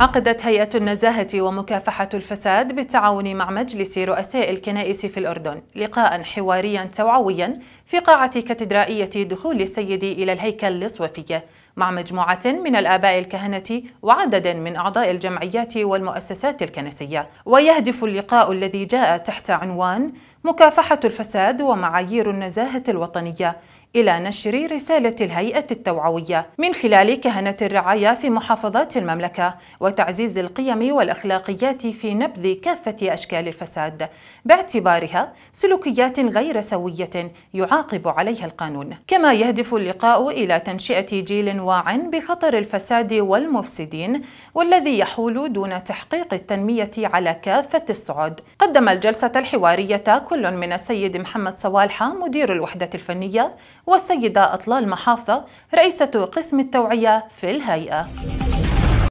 عقدت هيئة النزاهة ومكافحة الفساد بالتعاون مع مجلس رؤساء الكنائس في الأردن لقاء حواريا توعويا في قاعة كاتدرائية دخول السيد إلى الهيكل الصوفية مع مجموعة من الآباء الكهنة وعدد من أعضاء الجمعيات والمؤسسات الكنسية ويهدف اللقاء الذي جاء تحت عنوان مكافحة الفساد ومعايير النزاهة الوطنية إلى نشر رسالة الهيئة التوعوية من خلال كهنة الرعاية في محافظات المملكة وتعزيز القيم والأخلاقيات في نبذ كافة أشكال الفساد باعتبارها سلوكيات غير سوية يعاقب عليها القانون كما يهدف اللقاء إلى تنشئة جيل واع بخطر الفساد والمفسدين والذي يحول دون تحقيق التنمية على كافة الصعد قدم الجلسة الحوارية كل من السيد محمد صوالحة مدير الوحدة الفنية والسيدة أطلال محافظة رئيسة قسم التوعية في الهيئة